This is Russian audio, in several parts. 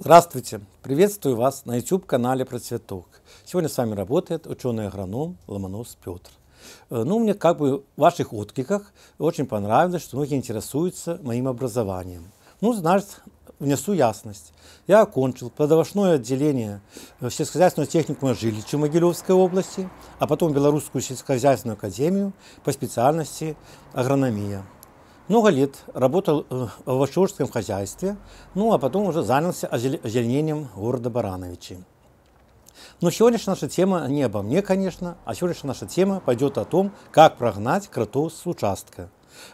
Здравствуйте! Приветствую вас на YouTube-канале Процветок. Сегодня с вами работает ученый-агроном Ломонос Петр. Э, ну, мне как бы в ваших откликах очень понравилось, что многие интересуются моим образованием. Ну, значит, внесу ясность. Я окончил плодовошное отделение э, сельскохозяйственного техникума Жилича Могилевской области, а потом Белорусскую сельскохозяйственную академию по специальности агрономия. Много лет работал э, в Вашурском хозяйстве, ну а потом уже занялся озеленением города Барановичи. Но сегодняшняя наша тема не обо мне, конечно, а сегодняшняя наша тема пойдет о том, как прогнать кротов с участка.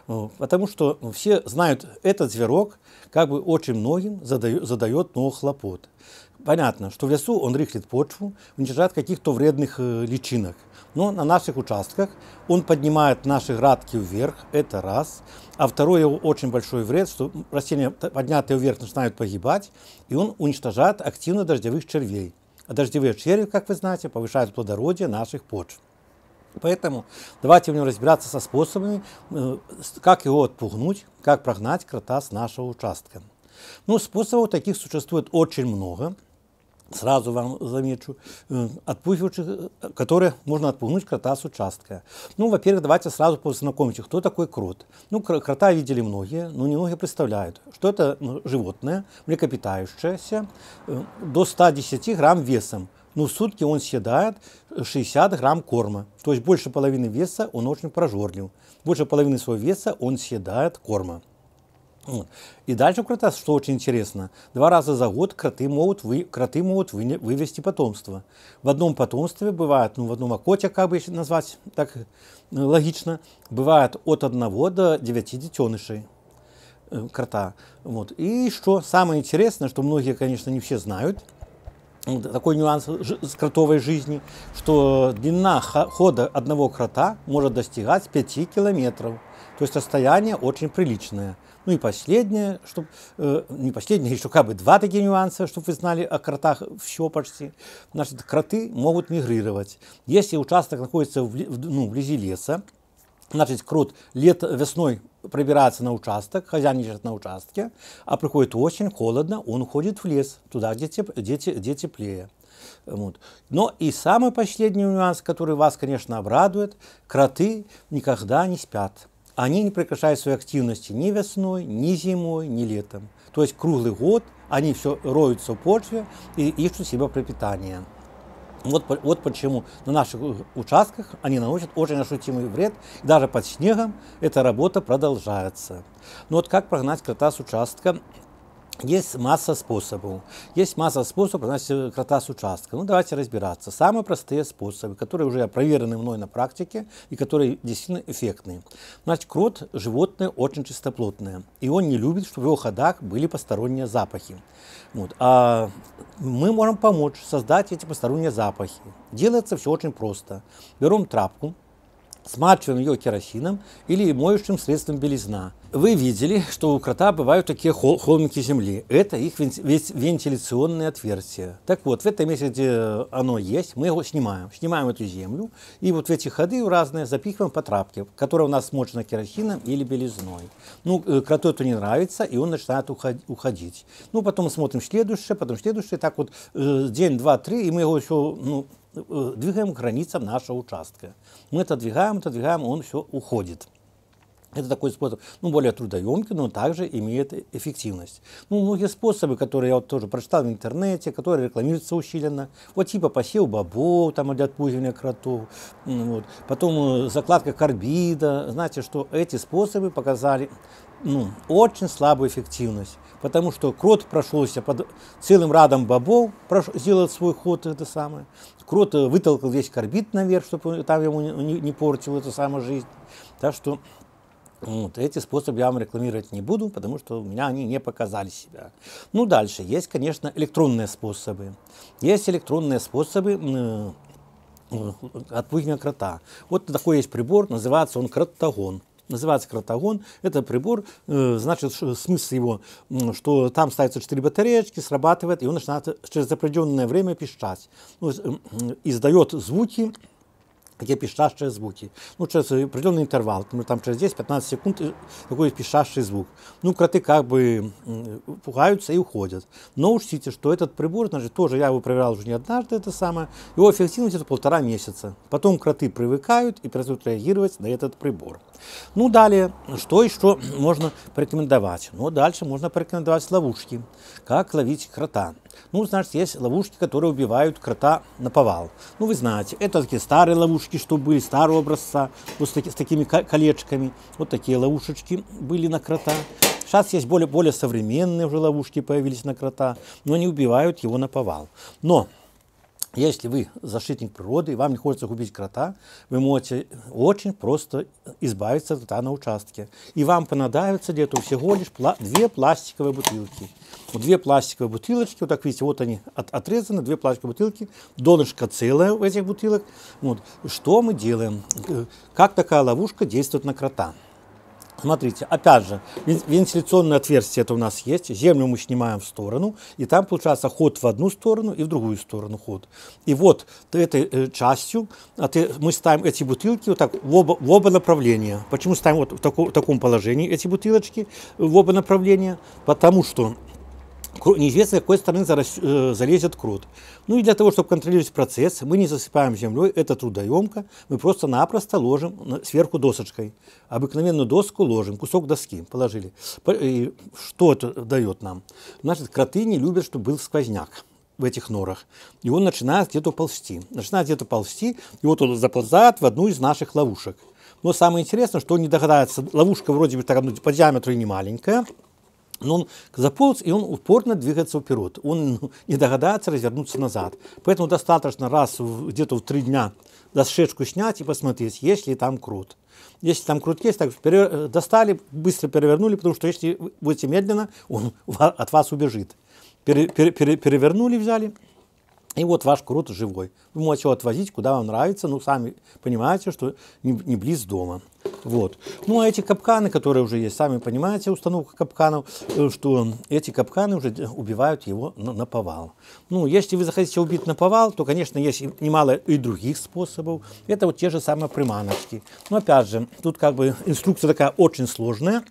Э, потому что ну, все знают, этот зверок как бы очень многим задает, задает много хлопот. Понятно, что в лесу он рыхлит почву, уничтожает каких-то вредных э, личинок. Но на наших участках он поднимает наши градки вверх, это раз. А второе, очень большой вред, что растения, поднятые вверх, начинают погибать, и он уничтожает активно дождевых червей. А дождевые черви, как вы знаете, повышают плодородие наших почв. Поэтому давайте будем разбираться со способами, э, как его отпугнуть, как прогнать крота с нашего участка. Ну, способов таких существует очень много сразу вам замечу, э, отпугивающих, которые можно отпугнуть крота с участка. Ну, во-первых, давайте сразу познакомимся, кто такой крот. Ну, крота видели многие, но не многие представляют, что это ну, животное, млекопитающееся, э, до 110 грамм весом. Но в сутки он съедает 60 грамм корма. То есть больше половины веса он очень прожорлив. Больше половины своего веса он съедает корма. И ну, дальше у крота, что очень интересно, два раза за год кроты могут, вы, кроты могут вы, вывести потомство. В одном потомстве бывает, ну в одном окоте, как бы назвать так э, логично, бывает от одного до девяти детенышей э, крота. Вот. И что самое интересное, что многие, конечно, не все знают, такой нюанс с кротовой жизни, что длина хода одного крота может достигать 5 километров. То есть расстояние очень приличное. Ну и последнее, чтоб, э, не последнее, еще как бы два такие нюанса, чтобы вы знали о кротах в Щепочте. Значит, кроты могут мигрировать. Если участок находится в, в, ну, вблизи леса, значит, крот лет, весной пробирается на участок, хозяин хозяйничает на участке, а приходит очень холодно, он уходит в лес, туда, где, теп, где, где теплее. Вот. Но и самый последний нюанс, который вас, конечно, обрадует, кроты никогда не спят они не прекращают своей активности ни весной, ни зимой, ни летом. То есть круглый год они все роются в почве и ищут себе пропитание. Вот, вот почему на наших участках они наносят очень ощутимый вред. Даже под снегом эта работа продолжается. Но вот как прогнать крота с участка? Есть масса способов. Есть масса способов, значит, крота с участка. Ну, давайте разбираться. Самые простые способы, которые уже проверены мной на практике и которые действительно эффектные. Значит, крот – животное очень чистоплотное, и он не любит, чтобы в его ходах были посторонние запахи. Вот. А мы можем помочь создать эти посторонние запахи. Делается все очень просто. Берем трапку смачиваем ее керосином или моющим средством белизна. Вы видели, что у крота бывают такие холмики земли. Это их вентиляционные отверстия. Так вот, в этом месте, где э, оно есть, мы его снимаем. Снимаем эту землю и вот в эти ходы разные запихиваем по трапке, которая у нас смочена керосином или белизной. Ну, э, кроту это не нравится, и он начинает уходить. Ну, потом мы смотрим следующее, потом следующее. Так вот, э, день, два, три, и мы его еще, ну, Э, двигаем к границам нашего участка. Мы это двигаем, это двигаем, он все уходит. Это такой способ, ну, более трудоемкий, но также имеет э, эффективность. Ну, многие способы, которые я вот тоже прочитал в интернете, которые рекламируются усиленно, вот типа посев бобов там, для отпугивания кротов, вот. потом э, закладка карбида, знаете, что эти способы показали ну, очень слабую эффективность. Потому что крот прошелся под целым радом бобов, прош... сделал свой ход, это самое. Крот э, вытолкал весь корбит наверх, чтобы там ему не, не портил эту самую жизнь. Так что вот, эти способы я вам рекламировать не буду, потому что у меня они не показали себя. Ну, дальше. Есть, конечно, электронные способы. Есть электронные способы э, э, отпугивания крота. Вот такой есть прибор, называется он кротогон называется кротогон. Это прибор, э, значит, смысл его, что там ставятся четыре батареечки, срабатывает, и он начинает через определенное время пищать. Ну, издает звуки, какие пищащие звуки. Ну, через определенный интервал, ну, там через 10-15 секунд э, такой пищащий звук. Ну, кроты как бы пугаются и уходят. Но учтите, что этот прибор, значит, тоже я его проверял уже не однажды, это самое, его эффективность это полтора месяца. Потом кроты привыкают и перестают реагировать на этот прибор. Ну, далее что і що можна порекомендовать? Ну, дальше можно порекомендовать ловушки. Как ловить крота? Ну, значит, есть ловушки, которые убивают крота на повал. Ну, вы знаете, это такие старые ловушки, что были, старого образца, вот с, таки, с такими колечками. Вот такие ловушечки были на крота. Сейчас есть более, более современные уже ловушки появились на крота, но они убивают его на повал. Но если вы защитник природы и вам не хочется убить крота, вы можете очень просто избавиться от крота на участке. И вам понадобится где-то всего лишь пла две пластиковые бутылки. Вот две пластиковые бутылочки, вот так видите, вот они от отрезаны, две пластиковые бутылки, донышко целое в этих бутылок. Вот. Что мы делаем? Э, как такая ловушка действует на крота? Смотрите, опять же, вентиляционное отверстие это у нас есть, землю мы снимаем в сторону, и там получается ход в одну сторону и в другую сторону ход. И вот этой э, частью а мы ставим эти бутылки вот так в оба, в оба направления. Почему ставим вот в, тако, в таком положении эти бутылочки э, в оба направления? Потому что неизвестно, с какой стороны э, залезет крот. Ну и для того, чтобы контролировать процесс, мы не засыпаем землей, это трудоемко, мы просто-напросто ложим сверху досочкой. Обыкновенную доску ложим, кусок доски положили. И что это дает нам? Значит, кроты не любят, чтобы был сквозняк в этих норах. И он начинает где-то ползти. Начинает где-то ползти, и вот он заползает в одну из наших ловушек. Но самое интересное, что он не догадается, ловушка вроде бы так, ну, по диаметру не маленькая, но ну, он заполз, и он упорно двигается вперед. Он ну, не догадается развернуться назад. Поэтому достаточно раз где-то в три дня досшечку снять и посмотреть, есть ли там крут. Если там крут есть, так э, достали, быстро перевернули, потому что если будете медленно, он от вас убежит. Пере... Пере... Пере... Перевернули, взяли, и вот ваш крут живой. Вы можете его отвозить, куда вам нравится, но сами понимаете, что не, не близ дома. Вот. Ну, а эти капканы, которые уже есть, сами понимаете, установка капканов, э, что эти капканы уже убивают его на, на повал. Ну, если вы захотите убить на повал, то, конечно, есть немало и других способов. Это вот те же самые приманочки. Но, опять же, тут как бы инструкция такая очень сложная.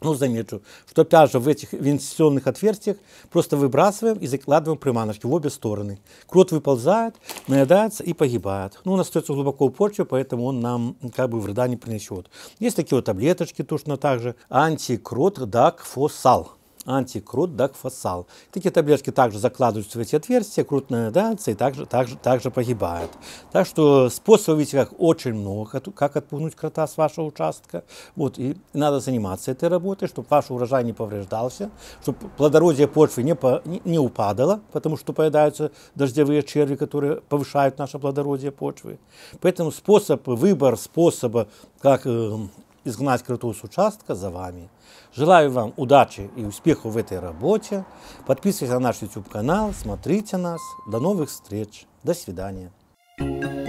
Ну, замечу, что опять же в этих вентиляционных отверстиях просто выбрасываем и закладываем приманочки в обе стороны. Крот выползает, наедается и погибает. Ну, он остается глубоко в почве, поэтому он нам как бы вреда не принесет. Есть такие вот таблеточки, точно так же. Антикрот дакфосал антикрут дакфасал. Такие таблетки также закладываются в эти отверстия, крутные надается и также, также, также погибает. Так что способов видите, как очень много, как отпугнуть крота с вашего участка. Вот, и надо заниматься этой работой, чтобы ваш урожай не повреждался, чтобы плодородие почвы не, по, не, не упадало, потому что поедаются дождевые черви, которые повышают наше плодородие почвы. Поэтому способ, выбор способа, как э, изгнать кроту с участка за вами. Желаю вам удачи и успехов в этой работе. Подписывайтесь на наш YouTube-канал, смотрите нас. До новых встреч. До свидания. thank you